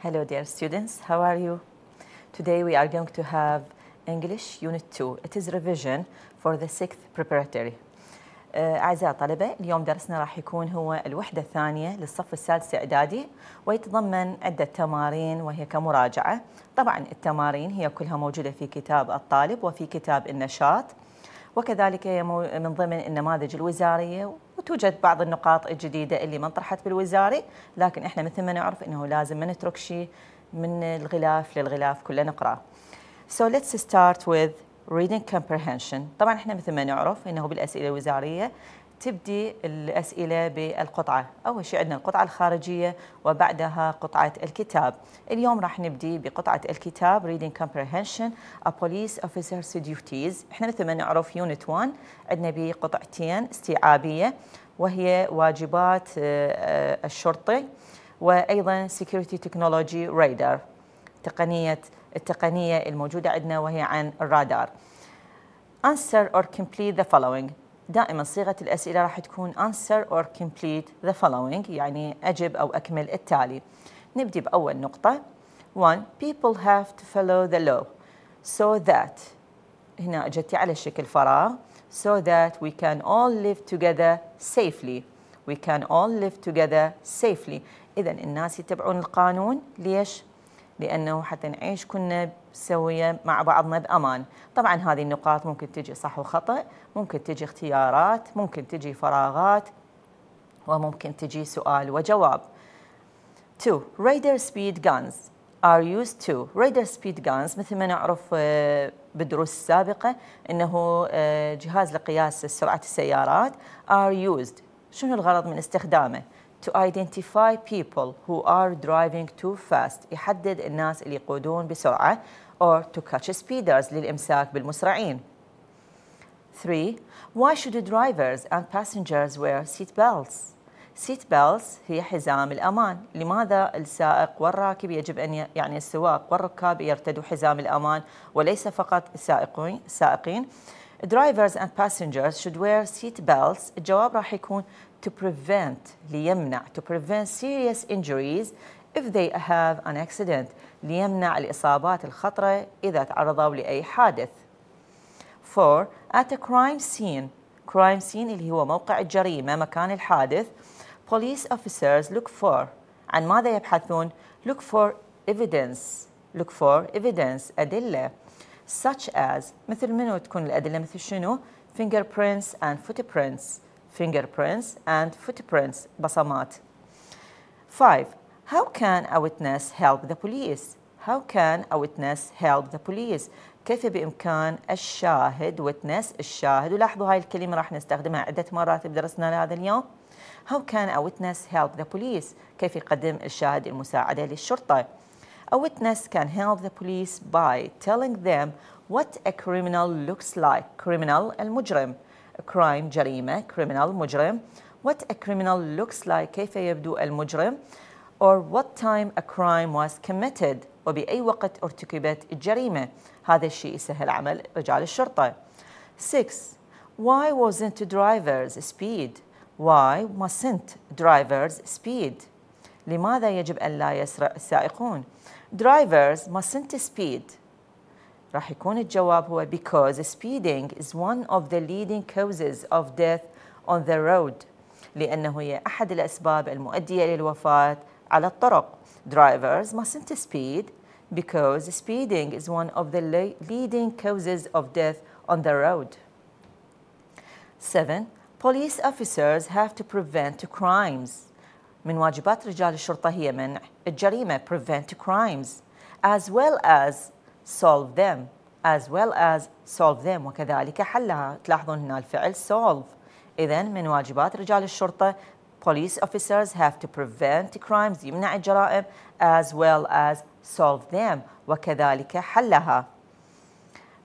Hello dear students, how are you? Today we are going to have English Unit 2. It is revision for the sixth preparatory. Uh, أعزائي الطلبة اليوم درسنا راح يكون هو الوحدة الثانية للصف السادس إعدادي ويتضمن عدة تمارين وهي كمراجعة طبعا التمارين هي كلها موجودة في كتاب الطالب وفي كتاب النشاط وكذلك من ضمن النماذج الوزارية وتوجد بعض النقاط الجديده اللي ما انطرحت بالوزاري لكن احنا مثل ما نعرف انه لازم ما نترك شيء من الغلاف للغلاف كله نقراه. So let's start with reading comprehension طبعا احنا مثل ما نعرف انه بالاسئله الوزاريه تبدي الأسئلة بالقطعة أول شيء عندنا القطعة الخارجية وبعدها قطعة الكتاب اليوم راح نبدي بقطعة الكتاب Reading Comprehension A Police Officer's Duties احنا مثل ما نعرف يونت 1 عندنا بقطعتين استيعابية وهي واجبات آه، آه، الشرطي وأيضا Security Technology Radar تقنية التقنية الموجودة عندنا وهي عن الرادار Answer or complete the following دائما صيغه الاسئله راح تكون answer or complete the following يعني اجب او اكمل التالي نبدي باول نقطه 1 people have to follow the law so that هنا اجتي على شكل فراغ so that we can all live together safely we can all live together safely إذا الناس يتبعون القانون ليش؟ لأنه حتى نعيش كنا سوية مع بعضنا بأمان طبعا هذه النقاط ممكن تجي صح وخطأ ممكن تجي اختيارات ممكن تجي فراغات وممكن تجي سؤال وجواب 2. رايدر سبيد جانز ار يوز تو رايدر سبيد جانز مثل ما نعرف آه، بالدروس السابقة أنه آه، جهاز لقياس سرعة السيارات ار يوزد شنو الغرض من استخدامه؟ to identify people who are driving too fast يحدد الناس اللي يقودون بسرعة or to catch speeders للإمساك بالمسرعين 3. Why should the drivers and passengers wear seat belts? Seat belts هي حزام الأمان لماذا السائق والراكب يجب أن يعني السواق والركاب يرتدوا حزام الأمان وليس فقط السائقين سائقين. Drivers and passengers should wear seat belts الجواب راح يكون to prevent, ليمنع, to prevent serious injuries if they have an accident ليمنع الإصابات الخطرة إذا تعرضوا لأي حادث. 4. At a crime scene crime scene اللي هو موقع الجريمة مكان الحادث police officers look for عن ماذا يبحثون look for evidence look for evidence أدلة such as مثل منو تكون الأدلة مثل شنو fingerprints and footprints fingerprints and footprints, basamat. Five, how can a witness help the police? How can a witness help the police? كيف بإمكان الشاهد witness الشاهد ولاحظوا هاي الكلمة راح نستخدمها عدة مرات بدرسنا لهذا اليوم How can a witness help the police? كيف يقدم الشاهد المساعدة للشرطة? A witness can help the police by telling them what a criminal looks like criminal المجرم crime جريمة criminal مجرم what a criminal looks like كيف يبدو المجرم or what time a crime was committed وبأي وقت ارتكبت الجريمة هذا الشيء يسهل عمل رجال الشرطة 6 Why wasn't drivers speed? Why mustn't drivers speed? لماذا يجب أن لا يسرع السائقون? Drivers mustn't speed راح يكون الجواب هو because speeding is one of the leading causes of death on the road لأنه هي أحد الأسباب المؤدية للوفاة على الطرق drivers mustn't speed because speeding is one of the leading causes of death on the road. 7. Police officers have to prevent crimes. من واجبات رجال الشرطة هي منع الجريمة prevent crimes as well as solve them as well as solve them وكذلك حلها تلاحظون هنا الفعل solve إذن من واجبات رجال الشرطة police officers have to prevent crimes يمنع الجرائم as well as solve them وكذلك حلها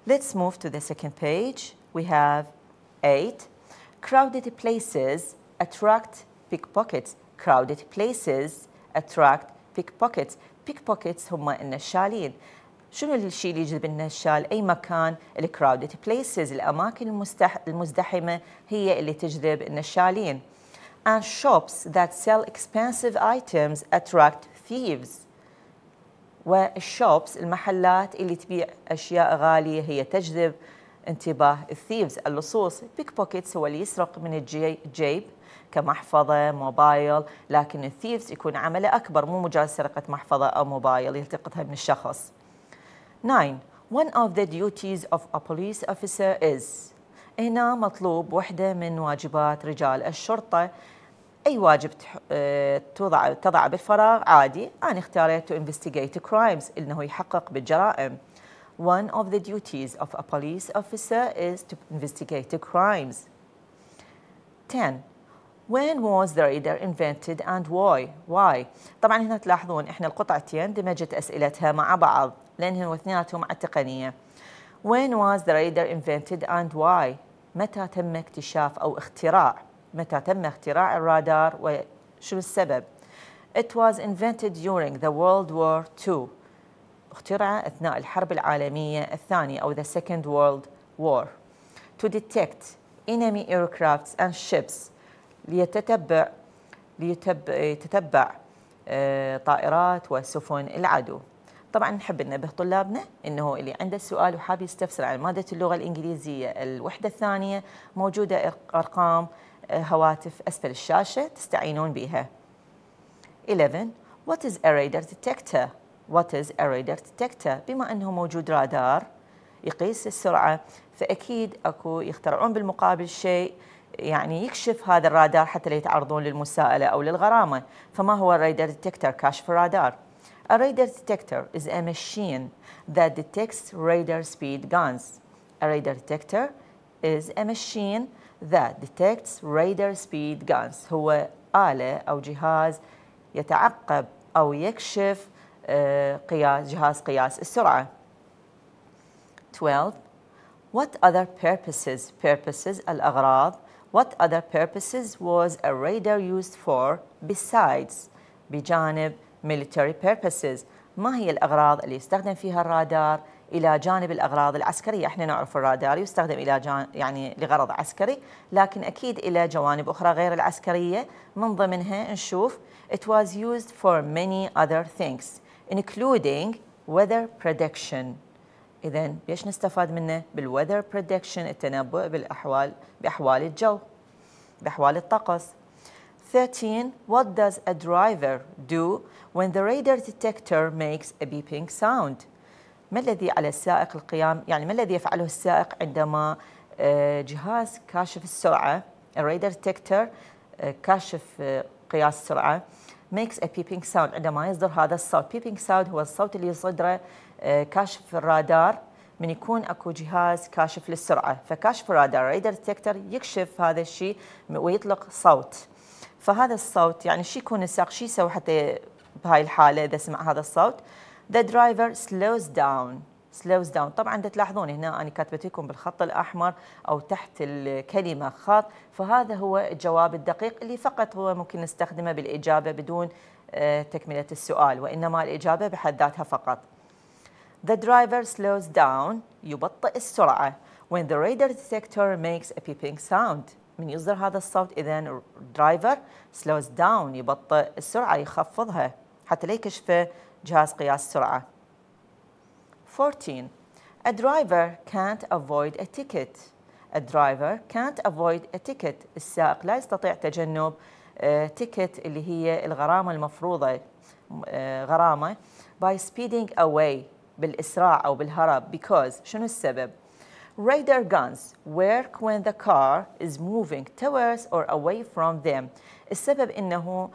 Let's move to the second page. We have eight. Crowded places attract pickpockets. Crowded places attract pickpockets. Pickpockets هم النشالين. شنو الشيء اللي يجذب النشال اي مكان الكراودد بليسز الاماكن المستح... المزدحمه هي اللي تجذب النشالين and shops that sell expensive items attract thieves والشوبس المحلات اللي تبيع اشياء غاليه هي تجذب انتباه الثيفز اللصوص بيك بوكيتس هو اللي يسرق من الجيب كمحفظة موبايل لكن الثيفز يكون عمله أكبر مو مجرد سرقة محفظة أو موبايل يلتقطها من الشخص 9. One of the duties of a police officer is هنا مطلوب واحدة من واجبات رجال الشرطة أي واجب تضع تضع بالفراغ عادي أنا اختاريت to investigate crimes إنه يحقق بالجرائم One of the duties of a police officer is to investigate crimes 10. وين was the radar invented and why why طبعا هنا تلاحظون احنا القطعتين دمجت اسئلتها مع بعض لانهم اثنيناتهم على التقنيه when was the radar invented and why متى تم اكتشاف او اختراع متى تم اختراع الرادار وشو السبب It was invented during the World War II اخترع أثناء الحرب العالمية الثانية أو the Second World War to detect enemy aircrafts and ships ليتتبع ليتب يتتبع آه، طائرات وسفن العدو طبعا نحب ننبه طلابنا انه اللي عنده سؤال وحاب يستفسر عن ماده اللغه الانجليزيه الوحده الثانيه موجوده ارقام آه، هواتف اسفل الشاشه تستعينون بها 11 What is a radar detector? What is a radar detector? بما انه موجود رادار يقيس السرعه فاكيد اكو يخترعون بالمقابل شيء يعني يكشف هذا الرادار حتى لا يتعرضون للمساءلة أو للغرامة فما هو الرادار ديتكتر كاشف الرادار A radar detector is a machine that detects radar speed guns. A radar detector is a machine that detects radar speed guns. هو آلة أو جهاز يتعقب أو يكشف آه، قياس جهاز قياس السرعة. 12. What other purposes? Purposes الأغراض What other purposes was a radar used for besides بجانب military purposes ما هي الأغراض اللي يستخدم فيها الرادار إلى جانب الأغراض العسكرية احنا نعرف الرادار يستخدم إلى جان يعني لغرض عسكري لكن أكيد إلى جوانب أخرى غير العسكرية من ضمنها نشوف It was used for many other things including weather prediction إذا بيش نستفاد منه بالweather prediction التنبؤ بالأحوال بأحوال الجو بأحوال الطقس 13 What does a driver do when the radar detector makes a beeping sound? ما الذي على السائق القيام يعني ما الذي يفعله السائق عندما آه، جهاز كاشف السرعة الرادار detector آه، كاشف آه، قياس السرعة makes a beeping sound عندما يصدر هذا الصوت beeping sound هو الصوت اللي يصدره كاشف الرادار من يكون اكو جهاز كاشف للسرعه فكاشف الرادار ريدر ديتكتر يكشف هذا الشيء ويطلق صوت فهذا الصوت يعني شو يكون السائق شو يسوي حتى بهاي الحاله اذا سمع هذا الصوت the driver slows down سلوز داون طبعا تلاحظون هنا أنا كاتبت لكم بالخط الأحمر أو تحت الكلمة خط فهذا هو الجواب الدقيق اللي فقط هو ممكن نستخدمه بالإجابة بدون آه، تكملة السؤال وإنما الإجابة بحد ذاتها فقط The driver slows down يبطئ السرعة when the radar detector makes a beeping sound من يصدر هذا الصوت إذا driver slows down يبطئ السرعة يخفضها حتى لا يكشف جهاز قياس السرعة 14 A driver can't avoid a ticket A driver can't avoid a ticket السائق لا يستطيع تجنب تيكت اللي هي الغرامة المفروضة غرامة by speeding away بالإسراع أو بالهرب because شنو السبب؟ Radar guns work when the car is moving towards or away from them. السبب انه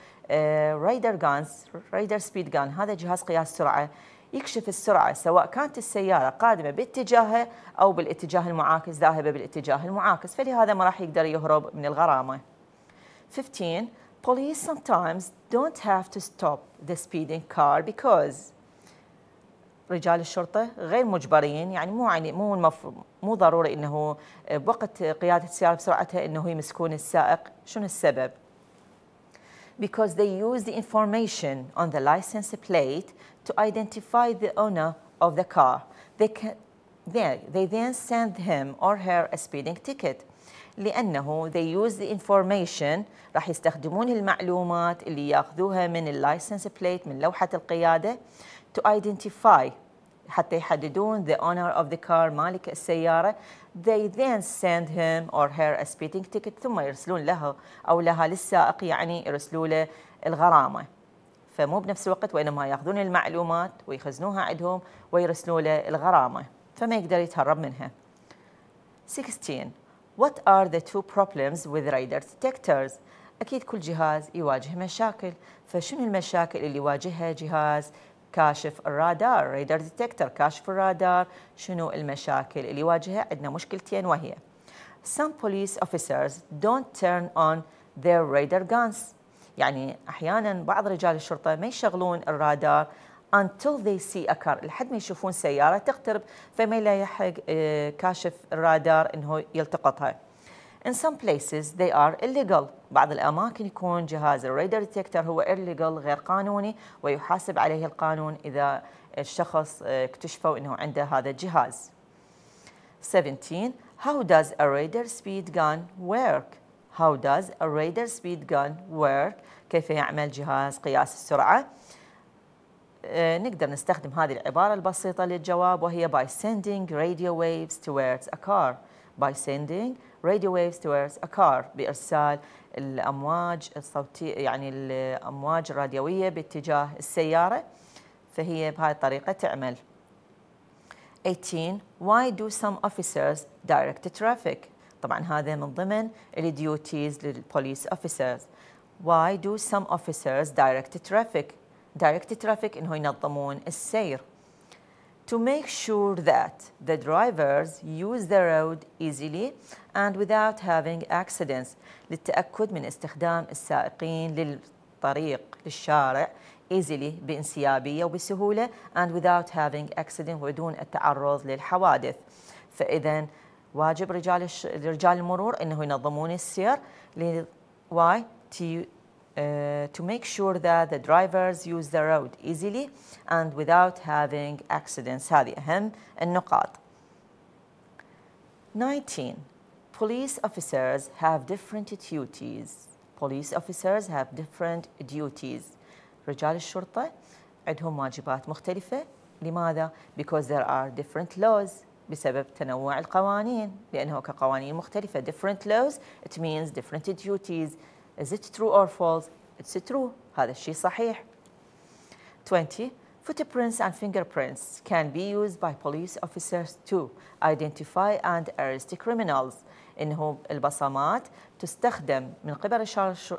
رادار آه، guns, رادار سبيد gun هذا جهاز قياس سرعه يكشف السرعه سواء كانت السياره قادمه باتجاهه او بالاتجاه المعاكس ذاهبه بالاتجاه المعاكس فلهذا ما راح يقدر يهرب من الغرامه. 15 Police sometimes don't have to stop the speeding car because رجال الشرطه غير مجبرين يعني مو يعني مو مو ضروري انه آه، بوقت قياده السياره بسرعتها انه يمسكون السائق شنو السبب because they use the information on the license plate to identify the owner of the car they can they, they then send him or her a speeding ticket لانه they use the information راح يستخدمون المعلومات اللي ياخذوها من اللايسنس بليت من لوحه القياده to identify حتى يحددون the owner of the car مالك السيارة they then send him or her a speeding ticket ثم يرسلون له أو لها للسائق يعني يرسلوا له الغرامة فمو بنفس الوقت وإنما ياخذون المعلومات ويخزنوها عندهم ويرسلوا له الغرامة فما يقدر يتهرب منها 16 What are the two problems with radar detectors? أكيد كل جهاز يواجه مشاكل فشنو المشاكل اللي يواجهها جهاز كاشف الرادار ريدر ديتكتر كاشف الرادار شنو المشاكل اللي يواجهها عندنا مشكلتين وهي some police officers don't turn on their radar guns يعني احيانا بعض رجال الشرطه ما يشغلون الرادار until they see a car لحد ما يشوفون سياره تقترب فما يلحق آه، كاشف الرادار انه يلتقطها In some places they are illegal بعض الأماكن يكون جهاز الرادار ديتكتر هو illegal غير قانوني ويحاسب عليه القانون إذا الشخص آه، اكتشفوا أنه عنده هذا الجهاز 17 How does a radar speed gun work? How does a radar speed gun work? كيف يعمل جهاز قياس السرعة؟ آه، نقدر نستخدم هذه العبارة البسيطة للجواب وهي by sending radio waves towards a car by sending راديو ويفز towards ا كار بإرسال الأمواج الصوتية يعني الأمواج الراديوية باتجاه السيارة فهي بهاي الطريقة تعمل 18 why do some officers direct traffic طبعا هذا من ضمن الديوتيز للبوليس اوفيسرز why do some officers direct traffic direct traffic انه ينظمون السير to make sure that the drivers use the road easily and without having accidents للتأكد من استخدام السائقين للطريق للشارع easily بانسيابية وبسهولة and without having accidents ودون التعرض للحوادث فإذا واجب رجال رجال المرور أنه ينظمون السير why to uh, to make sure that the drivers use the road easily and without having accidents هذه أهم النقاط 19 police officers have different duties police officers have different duties رجال الشرطة عندهم واجبات مختلفة لماذا؟ because there are different laws بسبب تنوع القوانين لأنه كقوانين مختلفة different laws it means different duties Is it true or false? It's true. هذا الشيء صحيح. 20. Footprints and fingerprints can be used by police officers to identify and arrest criminals. إنه البصمات تستخدم من قبل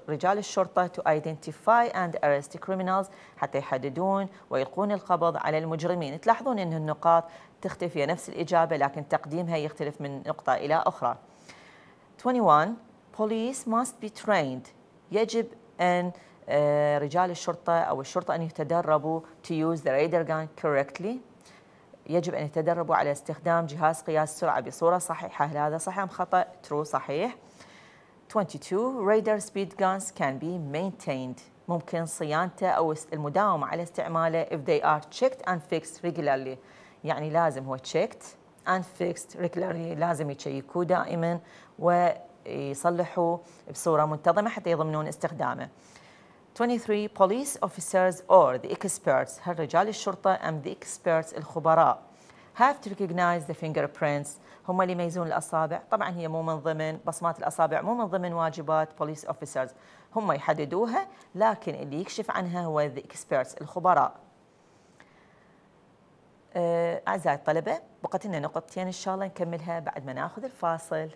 رجال الشرطة to identify and arrest criminals حتى يحددون ويلقون القبض على المجرمين تلاحظون أن النقاط تختفي نفس الإجابة لكن تقديمها يختلف من نقطة إلى أخرى 21 police must be trained يجب أن آه، رجال الشرطة أو الشرطة أن يتدربوا to use the radar gun correctly يجب أن يتدربوا على استخدام جهاز قياس سرعة بصورة صحيحة هل هذا صحيح أم خطأ true صحيح 22 radar speed guns can be maintained ممكن صيانته أو المداومة على استعماله if they are checked and fixed regularly يعني لازم هو checked and fixed regularly لازم يشيكوه دائما و يصلحوا بصورة منتظمة حتى يضمنون استخدامه 23 police officers or the experts هل رجال الشرطة أم the experts الخبراء have to recognize the fingerprints هم اللي يميزون الأصابع طبعا هي مو من ضمن بصمات الأصابع مو من ضمن واجبات police officers هم يحددوها لكن اللي يكشف عنها هو the experts الخبراء أعزائي الطلبة بقتلنا نقطتين إن شاء الله نكملها بعد ما ناخذ الفاصل